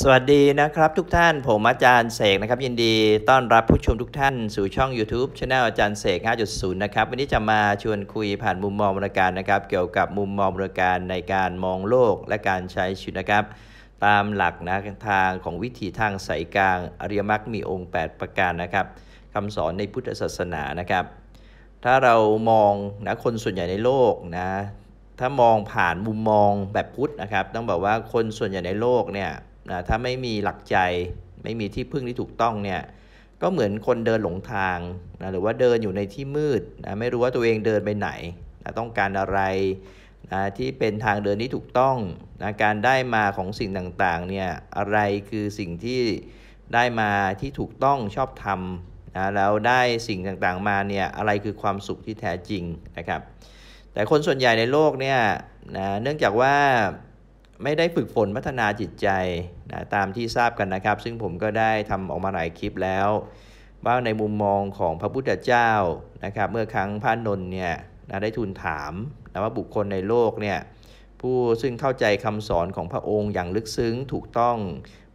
สวัสดีนะครับทุกท่าน ผมอาจารย์เสกนะครับ ยินดีต้อนรับผู้ชมทุกท่านสู่ช่อง YouTube c h anel อาจารย์เสก5.0นะครับวันนี้จะมาชวนคุยผ่านมุมมองบริการนะครับ เกี่ยวกับมุมมองบริการในการมองโลกและการใช้ชีวิตนะครับ ตามหลักนะทางของวิถีทางสายกลางอริยมรรคมีองค์ 8 ประการนะครับคำสอนในพุทธศาสนานะครับ ถ้าเรามองนะคนส่วนใหญ่ในโลกนะถ้ามองผ่านมุมมองแบบพุทธนะครับต้องบอกว่าคนส่วนใหญ่ในโลกเนี่ยนะถ้าไม่มีหลักใจไม่มีที่พึ่งที่ถูกต้องเนี่ยก็เหมือนคนเดินหลงทางนะหรือว่าเดินอยู่ในที่มืดนะไม่รู้ว่าตัวเองเดินไปไหนนะต้องการอะไรนะที่เป็นทางเดินที่ถูกต้องนะการได้มาของสิ่งต่างๆเนี่ยอะไรคือสิ่งที่ได้มาที่ถูกต้องชอบทำนะแล้วได้สิ่งต่างๆมาเนี่ยอะไรคือความสุขที่แท้จริงนะครับ แต่คนส่วนใหญ่ในโลกเนี่ยนะเนื่องจากว่าไม่ได้ฝึกฝนพัฒนาจิตใจนะตามที่ทราบกันนะครับ ซึ่งผมก็ได้ทำออกมาหลายคลิปแล้วว่าในมุมมองของพระพุทธเจ้านะครับ เมื่อครั้งพระนนท์เนี่ยนะได้ทูลถามนะว่าบุคคลในโลกเนี่ยผู้ซึ่งเข้าใจคำสอนของพระองค์อย่างลึกซึ้งถูกต้อง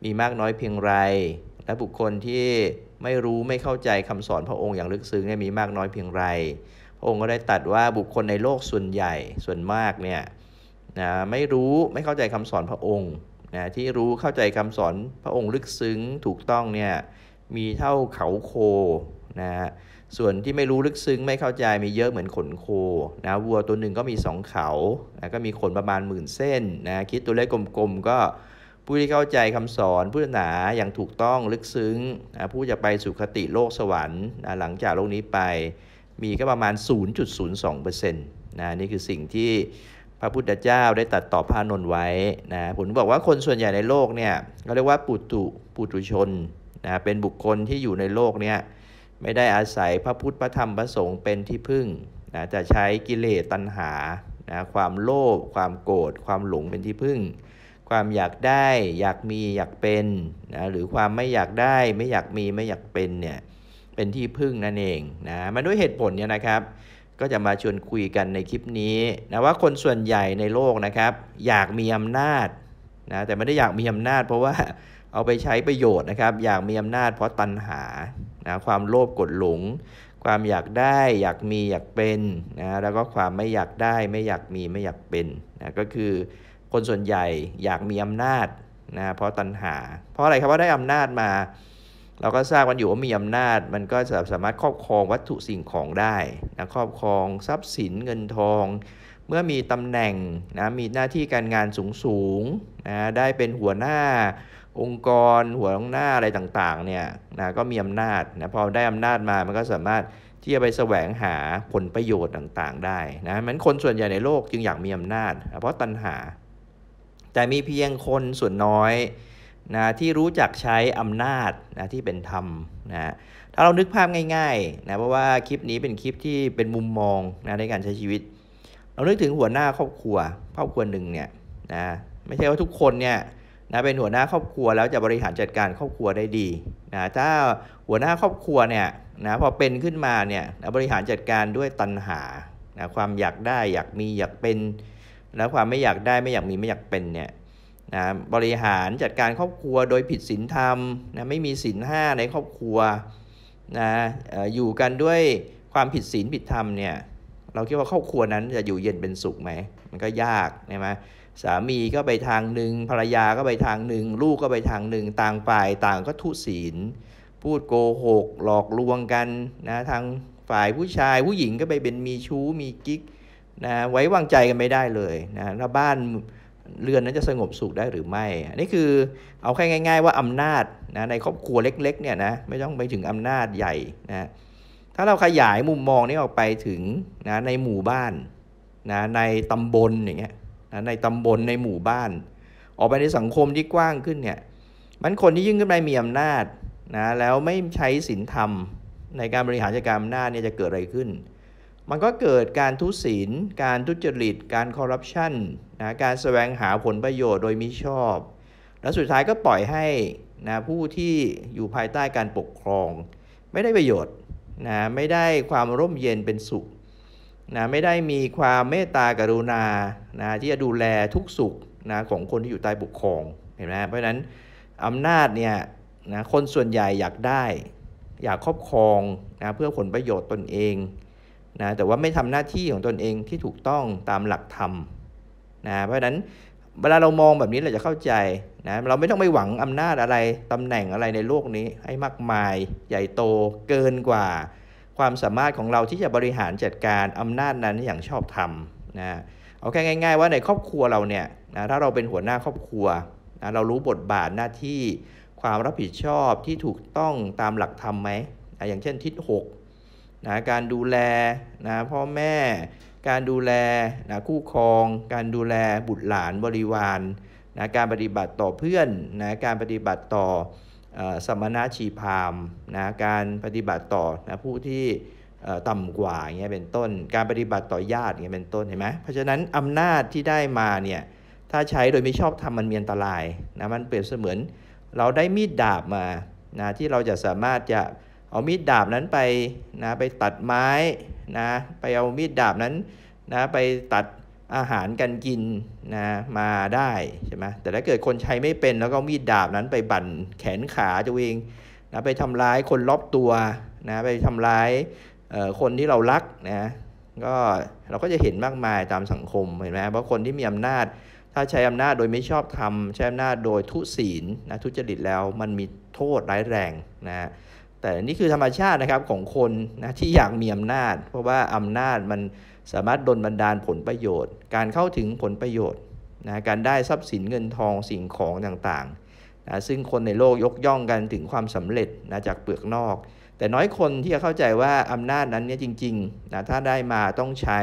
มีมากน้อยเพียงไร และบุคคลที่ไม่รู้ไม่เข้าใจคำสอนพระองค์อย่างลึกซึ้งเนี่ยมีมากน้อยเพียงไร พระองค์ก็ได้ตัดว่าบุคคลในโลกส่วนใหญ่ส่วนมากเนี่ยนะไม่รู้ไม่เข้าใจคำสอนพระองค์นะที่รู้เข้าใจคำสอนพระองค์ลึกซึ้งถูกต้องเนี่ยมีเท่าเขาโคนะส่วนที่ไม่รู้ลึกซึ้ง ไม่เข้าใจมีเยอะเหมือนขนโคนะวัวตัวหนึ่งก็มี2เขานะก็มีขนประมาณหมื่นเส้นนะคิดตัวเลขกลมๆก็ผู้ที่เข้าใจคำสอนพุทธศาสนาอย่างถูกต้องลึกซึ้งนะผู้จะไปสุคติโลกสวรรค์นะหลังจากโลกนี้ไปมีก็ประมาณ 0.02%นะนี่คือสิ่งที่พระพุทธเจ้าได้ตัดต่อพระนนท์ไว้นะผมบอกว่าคนส่วนใหญ่ในโลกเนี่ยเขาเรียกว่าปุตุปุตุชนนะเป็นบุคคลที่อยู่ในโลกเนี่ยไม่ได้อาศัยพระพุทธพระธรรมพระสงฆ์เป็นที่พึ่งนะจะใช้กิเลสตัณหานะความโลภความโกรธความหลงเป็นที่พึ่ง ความอยากได้อยากมีอยากเป็นนะหรือความไม่อยากได้ไม่อยากมีไม่อยากเป็นเนี่ยเป็นที่พึ่งนั่นเองนะมาด้วยเหตุผลเนี่ยนะครับก็จะมาชวนคุยกันในคลิปนี้นะว่าคนส่วนใหญ่ในโลกนะครับ อยากมีอำนาจนะแต่ไม่ได้อยากมีอำนาจเพราะว่าเอาไปใช้ประโยชน์นะครับอยากมีอำนาจเพราะตัณหานะความโลภกดหลงความอยากได้อยากมีอยากเป็นนะแล้วก็ความไม่อยากได้ไม่อยากมีไม่อยากเป็นนะก็คือคนส่วนใหญ่อยากมีอำนาจนะเพราะตัณหา เพราะอะไรครับว่าได้อำนาจมาเราก็ทราบกันอยู่ว่ามีอำนาจ มันก็สามารถครอบครองวัตถุสิ่งของได้นะครอบครองทรัพย์สินเงินทอง เมื่อมีตำแหน่งนะมีหน้าที่การงานสูงๆนะได้เป็นหัวหน้าองค์กรหัวหน้าอะไรต่างๆเนี่ยนะก็มีอำนาจนะพอได้อำนาจมามันก็สามารถที่จะไปแสวงหาผลประโยชน์ต่างๆได้นะมันคนส่วนใหญ่ในโลกจึงอยากมีอำนาจ เพราะตัณหา แต่มีเพียงคนส่วนน้อยนะที่รู้จักใช้อำนาจนะที่เป็นธรรมนะถ้าเรานึกภาพง่ายๆนะเพราะว่าคลิปนี้เป็นคลิปที่เป็นมุมมองนะในการใช้ชีวิต เรานึกถึงหัวหน้าครอบครัว ครอบครัวหนึ่งเนี่ยนะไม่ใช่ว่าทุกคนเนี่ยนะเป็นหัวหน้าครอบครัว แล้วจะบริหารจัดการครอบครัวได้ดีนะถ้าหัวหน้าครอบครัวเนี่ยนะพอเป็นขึ้นมาเนี่ยนะบริหารจัดการด้วยตัณหานะความอยากได้อยากมีอยากเป็นแล้วความไม่อยากได้ไม่อยากมีไม่อยากเป็นเนี่ยนะบริหารจัดการครอบครัวโดยผิดศีลธรรมนะไม่มีศีลห้าในครอบครัวนะอยู่กันด้วยความผิดศีลผิดธรรมเนี่ย เราคิดว่าครอบครัวนั้นจะอยู่เย็นเป็นสุขไหม มันก็ยากใช่ไหมสามีก็ไปทางหนึ่ง ภรรยาก็ไปทางหนึ่งลูกก็ไปทางหนึ่งต่างฝ่ายต่างก็ทุศีล พูดโกหกหลอกลวงกันนะทางฝ่ายผู้ชาย ผู้หญิงก็ไปเป็นมีชู้มีกิ๊กนะ ไว้วางใจกันไม่ได้เลยนะถ้าบ้านเรือนนั้นจะสงบสุขได้หรือไม่ นี่คือเอาแค่ง่ายๆว่าอำนาจนะในครอบครัวเล็กๆเนี่ยนะไม่ต้องไปถึงอำนาจใหญ่นะ ถ้าเราขยายมุมมองนี้ออกไปถึงนะในหมู่บ้านนะในตำบลอย่างเงี้ยนะในตำบลในหมู่บ้าน ออกไปในสังคมที่กว้างขึ้นเนี่ยมันคนที่ยิ่งขึ้นไปมีอำนาจนะแล้วไม่ใช้ศีลธรรมในการบริหารจัดการอำนาจเนี่ยจะเกิดอะไรขึ้นมันก็เกิดการทุศีล การทุจริต การคอร์รัปชันนะการสแสวงหาผลประโยชน์โดยมิชอบ แล้วสุดท้ายก็ปล่อยให้นะผู้ที่อยู่ภายใต้การปกครอง ไม่ได้ประโยชน์นะไม่ได้ความร่มเย็นเป็นสุขนะไม่ได้มีความเมตตากรุณานะที่จะดูแลทุกสุขนะของคนที่อยู่ใต้ปกครอง เห็นไหมเพราะฉะนั้นอำนาจเนี่ยนะคนส่วนใหญ่อยากได้ อยากครอบครองนะเพื่อผลประโยชน์ตนเองนะแต่ว่าไม่ทำหน้าที่ของตนเองที่ถูกต้องตามหลักธรรมนะเพราะฉะนั้นเวลาเรามองแบบนี้เราจะเข้าใจนะเราไม่ต้องไปหวังอำนาจอะไรตำแหน่งอะไรในโลกนี้ให้มากมาย ใหญ่โตเกินกว่า ความสามารถของเราที่จะบริหารจัดการอำนาจนั้นอย่างชอบธรรมนะเอาแค่ง่าย ๆ ว่าในครอบครัวเราเนี่ยนะถ้าเราเป็นหัวหน้าครอบครัวนะเรารู้บทบาทหน้าที่ความรับผิดชอบที่ถูกต้องตามหลักธรรมไหมอย่างเช่นทิศ6นะการดูแลนะพ่อแม่ การดูแลนะคู่ครอง การดูแลบุตรหลานบริวารนะการปฏิบัติต่อเพื่อนนะการปฏิบัติต่อสมณะชีพามนะการปฏิบัติต่อนะผู้ที่ต่ำกว่าเงี้ยเป็นต้น การปฏิบัติต่อญาติเงี้ยเป็นต้นเห็นไหมเพราะฉะนั้นอำนาจที่ได้มาเนี่ยถ้าใช้โดยไม่ชอบทำมันมีอันตรายนะมันเปรียบเสมือน เราได้มีดดาบมานะที่เราจะสามารถจะเอามีดดาบนั้นไปนะไปตัดไม้นะไปเอามีดดาบนั้นนะไปตัดอาหารกันกินนะมาได้ใช่ไหมแต่ถ้าเกิดคนใช้ไม่เป็น แล้วก็มีดดาบนั้นไปบั่นแขนขาตัวเองนะไปทำร้ายคนรอบตัวนะไปทำร้ายคนที่เรารักนะก็เราก็จะเห็นมากมายตามสังคมเห็นไหมเพราะคนที่มีอำนาจ ถ้าใช้อำนาจโดยไม่ชอบธรรมใช้อำนาจโดยทุศีลนะทุจริตแล้วมันมีโทษร้ายแรงนะแต่นี่คือธรรมชาตินะครับของคนนะที่อยากมีอำนาจ เพราะว่าอำนาจมันสามารถดลบันดาลผลประโยชน์ การเข้าถึงผลประโยชน์นะการได้ทรัพย์สินเงินทองสิ่งของต่างๆนะซึ่งคนในโลกยกย่องกันถึงความสำเร็จนะจากเปลือกนอก แต่น้อยคนที่จะเข้าใจว่าอำนาจนั้นเนี่ยจริงๆนะถ้าได้มาต้องใช้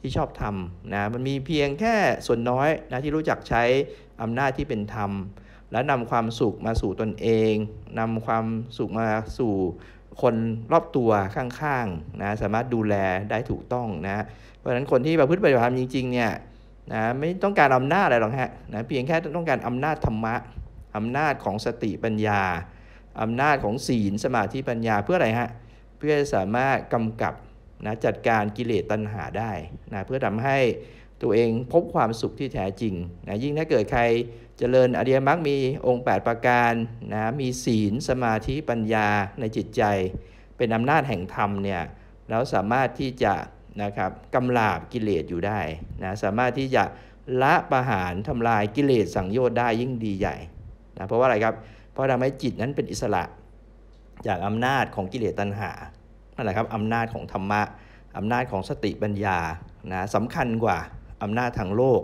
ที่ชอบทำนะมันมีเพียงแค่ส่วนน้อยนะที่รู้จักใช้อำนาจที่เป็นธรรมและนำความสุขมาสู่ตนเองนำความสุขมาสู่คนรอบตัวข้างๆนะสามารถดูแลได้ถูกต้องนะเพราะฉะนั้นคนที่ประพฤติปฏิบัติธรรมจริงๆเนี่ยนะไม่ต้องการอำนาจอะไรหรอกฮะนะเพียงแค่ต้องการอำนาจธรรมะอำนาจของสติปัญญาอำนาจของศีลสมาธิปัญญาเพื่ออะไรฮะเพื่อสามารถกำกับนะจัดการกิเลสตัณหาได้นะเพื่อทำให้ตัวเองพบความสุขที่แท้จริงนะยิ่งถ้าเกิดใครจเจริญอริยมรรคมีองค์ 8 ประการนะ มีศีลสมาธิปัญญาในจิตใจ เป็นอำนาจแห่งธรรมเนี่ยแล้วสามารถที่จะนะครับกำลาบกิเลสอยู่ได้นะ สามารถที่จะละประหารทำลายกิเลสสังโยชน์ได้ยิ่งดีใหญ่นะเพราะว่าอะไรครับ เพราะทำให้จิตนั้นเป็นอิสระจากอำนาจของกิเลสตัณหา นั่นแหละครับอำนาจของธรรมะอำนาจของสติปัญญานะสำคัญกว่าอำนาจทางโลก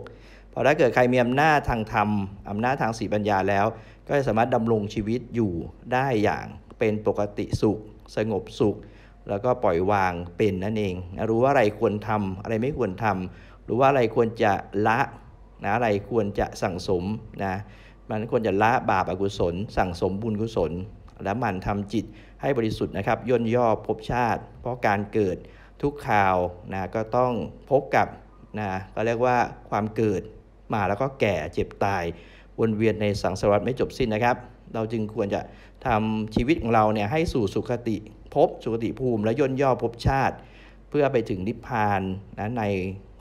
พอถ้าเกิดใครมีอำนาจทางธรรม อำนาจทางสีปัญญาแล้ว ก็จะสามารถดำรงชีวิตอยู่ได้อย่างเป็นปกติสุข สงบสุข แล้วก็ปล่อยวางเป็นนั่นเอง รู้ว่าอะไรควรทำอะไรไม่ควรทำรู้ว่าอะไรควรจะละ นะ อะไรควรจะสั่งสม นะ มันควรจะละบาปอกุศล สั่งสมบุญกุศล และมันทำจิตให้บริสุทธิ์นะครับย่นย่อพบชาติ เพราะการเกิดทุกข่าวนะ ก็ต้องพบกับนะก็เรียกว่าความเกิดมาแล้วก็แก่เจ็บตายวนเวียนในสังสารวัฏไม่จบสิ้นนะครับ เราจึงควรจะทำชีวิตของเราเนี่ยให้สู่สุขติภพสุขติภูมิ และย่นย่อภพชาติ เพื่อไปถึงนิพพานนะใน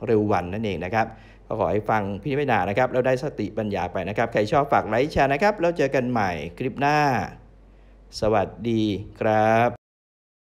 เร็ววันนั่นเองนะครับ ก็ขอให้ฟังพี่ไิณนานะครับแล้วได้สติปัญญาไปนะครับ ใครชอบฝากไลค์แชร์นะครับ แล้วเจอกันใหม่คลิปหน้า สวัสดีครับ